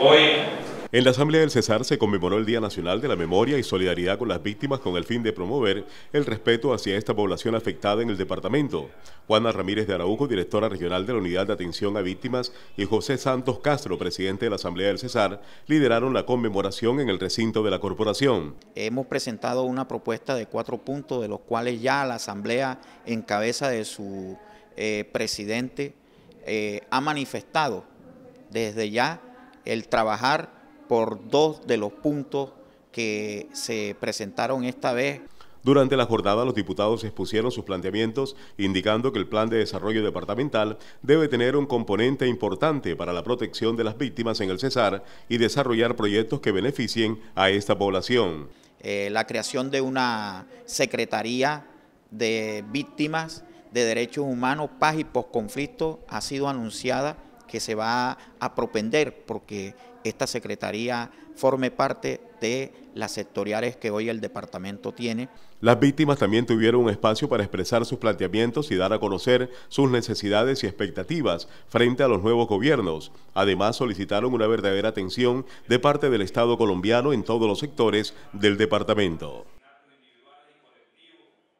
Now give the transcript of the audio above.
hoy en la Asamblea del Cesar se conmemoró el Día Nacional de la Memoria y Solidaridad con las Víctimas con el fin de promover el respeto hacia esta población afectada en el departamento. Juana Ramírez de Arauco, directora regional de la Unidad de Atención a Víctimas, y José Santos Castro, presidente de la Asamblea del Cesar, lideraron la conmemoración en el recinto de la corporación. Hemos presentado una propuesta de cuatro puntos, de los cuales ya la Asamblea, en cabeza de su eh, presidente, eh, ha manifestado desde ya el trabajar por dos de los puntos que se presentaron esta vez. Durante la jornada, los diputados expusieron sus planteamientos, indicando que el Plan de Desarrollo Departamental debe tener un componente importante para la protección de las víctimas en el Cesar y desarrollar proyectos que beneficien a esta población. Eh, la creación de una Secretaría de Víctimas de Derechos Humanos, Paz y Posconflicto ha sido anunciada que se va a propender porque esta Secretaría forme parte de las sectoriales que hoy el departamento tiene. Las víctimas también tuvieron un espacio para expresar sus planteamientos y dar a conocer sus necesidades y expectativas frente a los nuevos gobiernos. Además, solicitaron una verdadera atención de parte del Estado colombiano en todos los sectores del departamento.